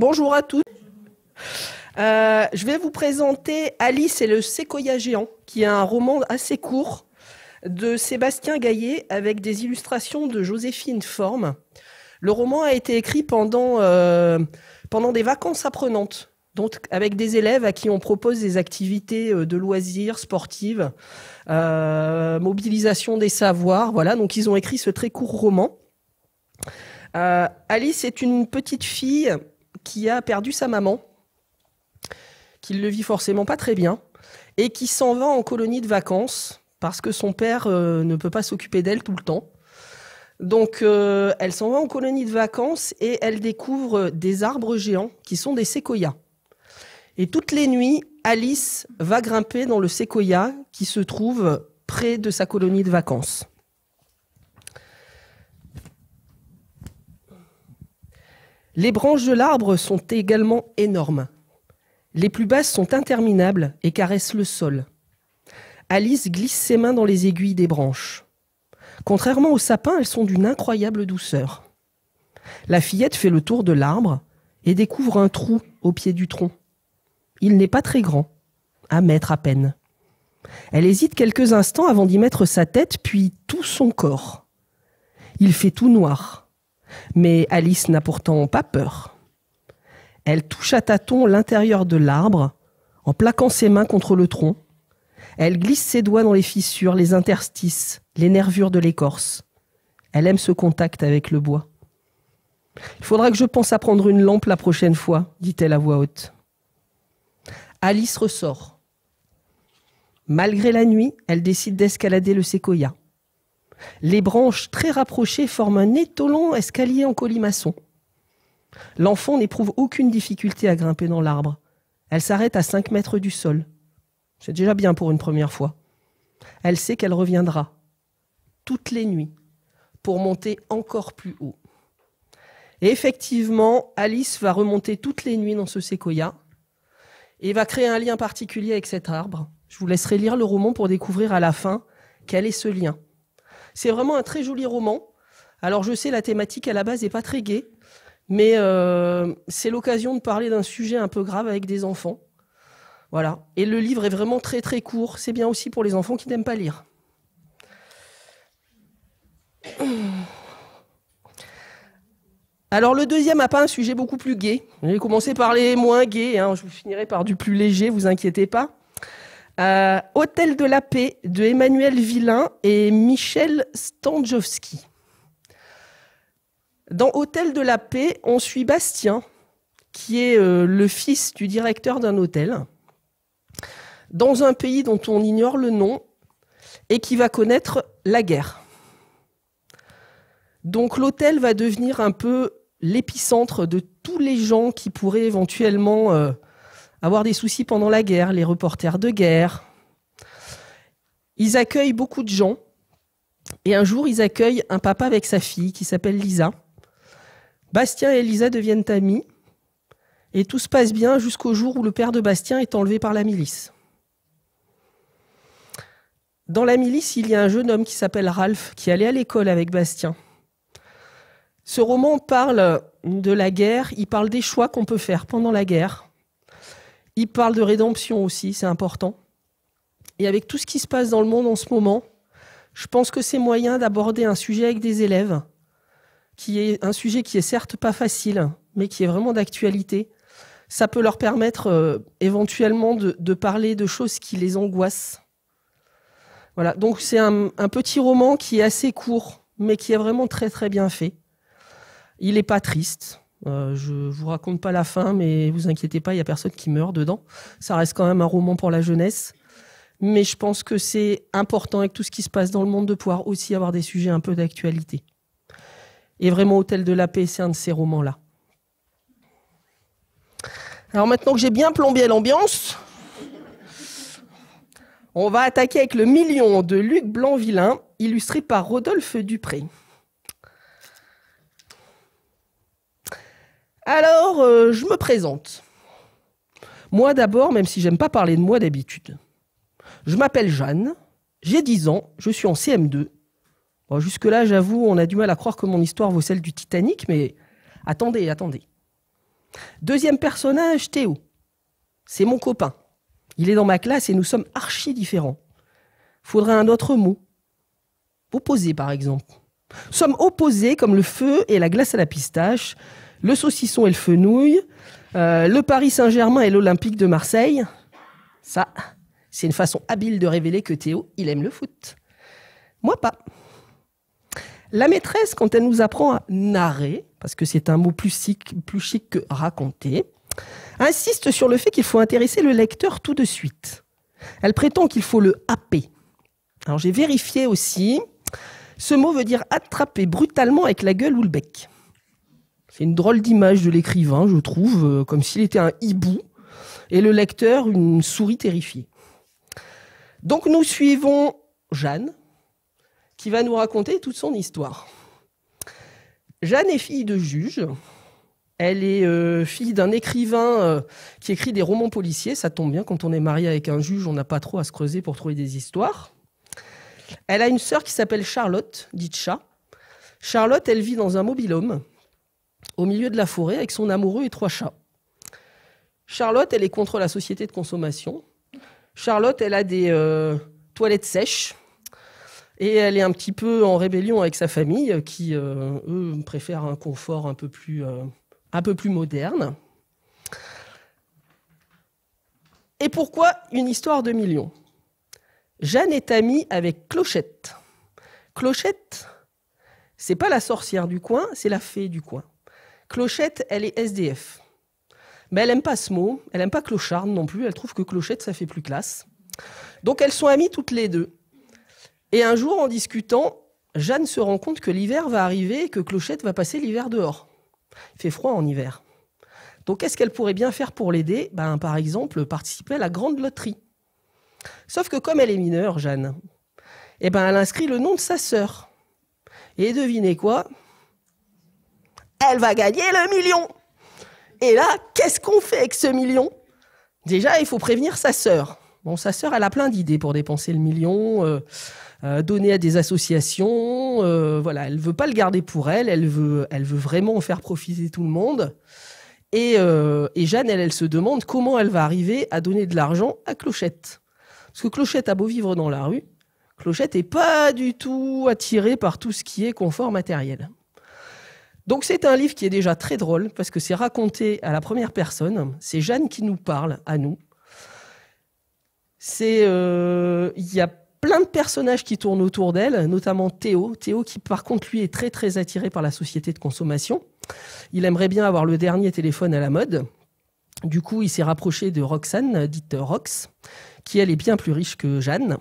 Bonjour à tous. Euh, je vais vous présenter Alice et le séquoia géant, qui est un roman assez court de Sébastien Gaillet avec des illustrations de Joséphine Forme. Le roman a été écrit pendant, euh, pendant des vacances apprenantes, donc avec des élèves à qui on propose des activités euh, de loisirs, sportives, mobilisation des savoirs. Voilà, donc ils ont écrit ce très court roman. Alice est une petite fille qui a perdu sa maman, qui ne le vit forcément pas très bien, et qui s'en va en colonie de vacances parce que son père euh, ne peut pas s'occuper d'elle tout le temps. Donc euh, elle s'en va en colonie de vacances et elle découvre euh, des arbres géants qui sont des séquoias. Et toutes les nuits, Alice va grimper dans le séquoia qui se trouve près de sa colonie de vacances. Les branches de l'arbre sont également énormes. Les plus basses sont interminables et caressent le sol. Alice glisse ses mains dans les aiguilles des branches. Contrairement aux sapins, elles sont d'une incroyable douceur. La fillette fait le tour de l'arbre et découvre un trou au pied du tronc. Il n'est pas très grand, à mettre à peine. Elle hésite quelques instants avant d'y mettre sa tête, puis tout son corps. Il fait tout noir. Mais Alice n'a pourtant pas peur. Elle touche à tâtons l'intérieur de l'arbre, en plaquant ses mains contre le tronc. Elle glisse ses doigts dans les fissures, les interstices, les nervures de l'écorce. Elle aime ce contact avec le bois. Il faudra que je pense à prendre une lampe la prochaine fois, dit-elle à voix haute. Alice ressort. Malgré la nuit, elle décide d'escalader le séquoia. Les branches très rapprochées forment un étolon escalier en colimaçon. L'enfant n'éprouve aucune difficulté à grimper dans l'arbre. Elle s'arrête à 5 mètres du sol. C'est déjà bien pour une première fois. Elle sait qu'elle reviendra, toutes les nuits, pour monter encore plus haut. Et effectivement, Alice va remonter toutes les nuits dans ce séquoia et va créer un lien particulier avec cet arbre. Je vous laisserai lire le roman pour découvrir à la fin quel est ce lien. C'est vraiment un très joli roman. Alors je sais, la thématique à la base n'est pas très gaie, mais euh, c'est l'occasion de parler d'un sujet un peu grave avec des enfants. Voilà. Et le livre est vraiment très très court. C'est bien aussi pour les enfants qui n'aiment pas lire. Alors le deuxième a pas un sujet beaucoup plus gai. vais commencer par les moins gais, hein. je vous finirai par du plus léger, vous inquiétez pas. Euh, hôtel de la paix de Emmanuel Villain et Michel Stanjowski. Dans Hôtel de la paix, on suit Bastien, qui est euh, le fils du directeur d'un hôtel, dans un pays dont on ignore le nom et qui va connaître la guerre. Donc l'hôtel va devenir un peu l'épicentre de tous les gens qui pourraient éventuellement euh, avoir des soucis pendant la guerre, les reporters de guerre. Ils accueillent beaucoup de gens. Et un jour, ils accueillent un papa avec sa fille qui s'appelle Lisa. Bastien et Lisa deviennent amis. Et tout se passe bien jusqu'au jour où le père de Bastien est enlevé par la milice. Dans la milice, il y a un jeune homme qui s'appelle Ralph, qui allait à l'école avec Bastien. Ce roman parle de la guerre, il parle des choix qu'on peut faire pendant la guerre, il parle de rédemption aussi, c'est important. Et avec tout ce qui se passe dans le monde en ce moment, je pense que c'est moyen d'aborder un sujet avec des élèves, qui est un sujet qui est certes pas facile, mais qui est vraiment d'actualité. Ça peut leur permettre euh, éventuellement de, parler de choses qui les angoissent. Voilà, donc c'est un, un, petit roman qui est assez court, mais qui est vraiment très très bien fait. Il n'est pas triste, je euh, je vous raconte pas la fin, mais vous inquiétez pas, il y a personne qui meurt dedans. Ça reste quand même un roman pour la jeunesse. Mais je pense que c'est important avec tout ce qui se passe dans le monde de pouvoir aussi avoir des sujets un peu d'actualité. Et vraiment, Hôtel de la Paix, c'est un de ces romans-là. Alors maintenant que j'ai bien plombé l'ambiance, on va attaquer avec le million de Luc vilain illustré par Rodolphe Dupré. Alors, euh, je me présente. Moi d'abord, même si j'aime pas parler de moi d'habitude. Je m'appelle Jeanne, j'ai 10 ans, je suis en CM2. Jusque-là, j'avoue, on a du mal à croire que mon histoire vaut celle du Titanic, mais attendez, attendez. Deuxième personnage, Théo. C'est mon copain. Il est dans ma classe et nous sommes archi différents. Faudrait un autre mot. Opposé, par exemple. Sommes opposés comme le feu et la glace à la pistache le saucisson et le fenouil, euh, le Paris Saint-Germain et l'Olympique de Marseille. Ça, c'est une façon habile de révéler que Théo, il aime le foot. Moi pas. La maîtresse, quand elle nous apprend à narrer, parce que c'est un mot plus chic, plus chic que raconter, insiste sur le fait qu'il faut intéresser le lecteur tout de suite. Elle prétend qu'il faut le happer. Alors j'ai vérifié aussi. Ce mot veut dire attraper brutalement avec la gueule ou le bec une drôle d'image de l'écrivain, je trouve, euh, comme s'il était un hibou, et le lecteur une souris terrifiée. Donc nous suivons Jeanne, qui va nous raconter toute son histoire. Jeanne est fille de juge. Elle est euh, fille d'un écrivain euh, qui écrit des romans policiers. Ça tombe bien, quand on est marié avec un juge, on n'a pas trop à se creuser pour trouver des histoires. Elle a une sœur qui s'appelle Charlotte, dit Chat. Charlotte, elle vit dans un mobile homme au milieu de la forêt avec son amoureux et trois chats. Charlotte, elle est contre la société de consommation. Charlotte, elle a des euh, toilettes sèches. Et elle est un petit peu en rébellion avec sa famille, euh, qui, euh, eux, préfèrent un confort un peu plus, un peu plus moderne. Et pourquoi une histoire de millions Jeanne est amie avec Clochette. Clochette, c'est pas la sorcière du coin, c'est la fée du coin. Clochette, elle est SDF. Mais elle n'aime pas ce mot, elle n'aime pas clocharde non plus, elle trouve que clochette, ça fait plus classe. Donc elles sont amies toutes les deux. Et un jour, en discutant, Jeanne se rend compte que l'hiver va arriver et que Clochette va passer l'hiver dehors. Il fait froid en hiver. Donc qu'est-ce qu'elle pourrait bien faire pour l'aider ben, Par exemple, participer à la grande loterie. Sauf que comme elle est mineure, Jeanne, eh ben, elle inscrit le nom de sa sœur. Et devinez quoi elle va gagner le million. Et là, qu'est-ce qu'on fait avec ce million Déjà, il faut prévenir sa sœur. Bon, sa sœur, elle a plein d'idées pour dépenser le million, euh, euh, donner à des associations. Euh, voilà, elle veut pas le garder pour elle. Elle veut, elle veut vraiment faire profiter tout le monde. Et, Jeanne, elle, elle se demande comment elle va arriver à donner de l'argent à Clochette. Parce que Clochette a beau vivre dans la rue, Clochette est pas du tout attirée par tout ce qui est confort matériel. Donc c'est un livre qui est déjà très drôle parce que c'est raconté à la première personne. C'est Jeanne qui nous parle à nous. C'est euh, il y a plein de personnages qui tournent autour d'elle, notamment Théo. Théo qui par contre lui est très très attiré par la société de consommation. Il aimerait bien avoir le dernier téléphone à la mode. Du coup, il s'est rapproché de Roxane, dite Rox, qui elle est bien plus riche que Jeanne.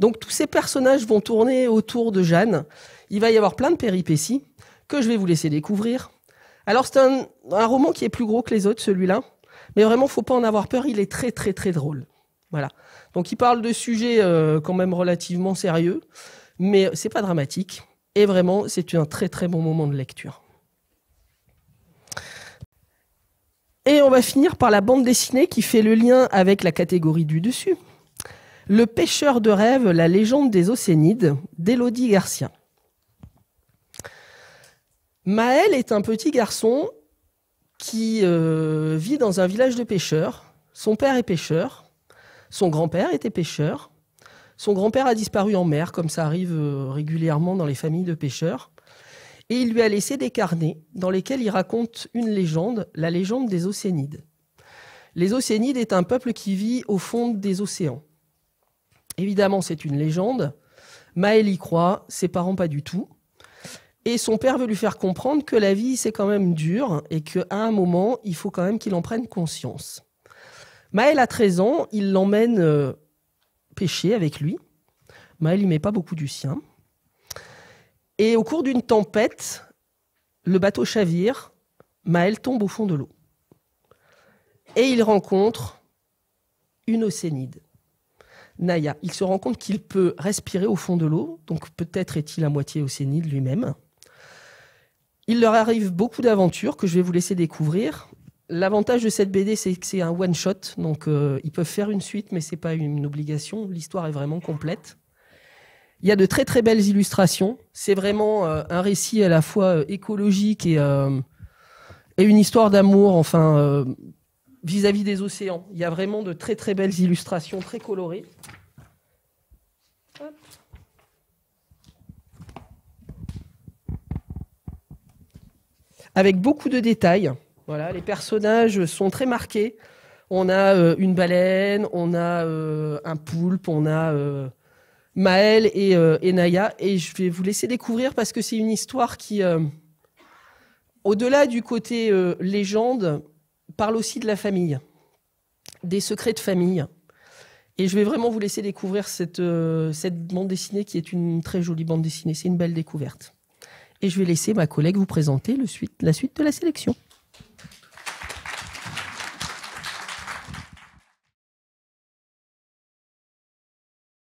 Donc tous ces personnages vont tourner autour de Jeanne. Il va y avoir plein de péripéties que je vais vous laisser découvrir. Alors c'est un, roman qui est plus gros que les autres, celui-là, mais vraiment faut pas en avoir peur, il est très très très drôle. Voilà. Donc il parle de sujets euh, quand même relativement sérieux, mais c'est pas dramatique et vraiment c'est un très très bon moment de lecture. Et on va finir par la bande dessinée qui fait le lien avec la catégorie du dessus. Le pêcheur de rêve, la légende des océanides, d'Elodie Garcia. Maël est un petit garçon qui euh, vit dans un village de pêcheurs. Son père est pêcheur. Son grand-père était pêcheur. Son grand-père a disparu en mer, comme ça arrive euh, régulièrement dans les familles de pêcheurs. Et il lui a laissé des carnets dans lesquels il raconte une légende, la légende des Océanides. Les Océanides est un peuple qui vit au fond des océans. Évidemment, c'est une légende. Maël y croit, ses parents pas du tout. Et son père veut lui faire comprendre que la vie, c'est quand même dur et qu'à un moment, il faut quand même qu'il en prenne conscience. Maël a 13 ans, il l'emmène euh, pêcher avec lui. Maël, n'y met pas beaucoup du sien. Et au cours d'une tempête, le bateau chavire, Maël tombe au fond de l'eau. Et il rencontre une océanide. Naya. Il se rend compte qu'il peut respirer au fond de l'eau, donc peut-être est-il à moitié océanide lui-même. Il leur arrive beaucoup d'aventures que je vais vous laisser découvrir. L'avantage de cette BD, c'est que c'est un one shot, donc euh, ils peuvent faire une suite, mais ce n'est pas une obligation. L'histoire est vraiment complète. Il y a de très très belles illustrations. C'est vraiment euh, un récit à la fois euh, écologique et, une histoire d'amour, enfin vis à -vis des océans. Il y a vraiment de très très belles illustrations très colorées. avec beaucoup de détails. les personnages sont très marqués. On a euh, une baleine, on a euh, un poulpe, on a euh, Maël et, Naya. Et je vais vous laisser découvrir parce que c'est une histoire qui, au-delà du côté légende, parle aussi de la famille, des secrets de famille. Et je vais vraiment vous laisser découvrir cette bande dessinée qui est une très jolie bande dessinée. C'est une belle découverte et je vais laisser ma collègue vous présenter le suite, la suite de la sélection.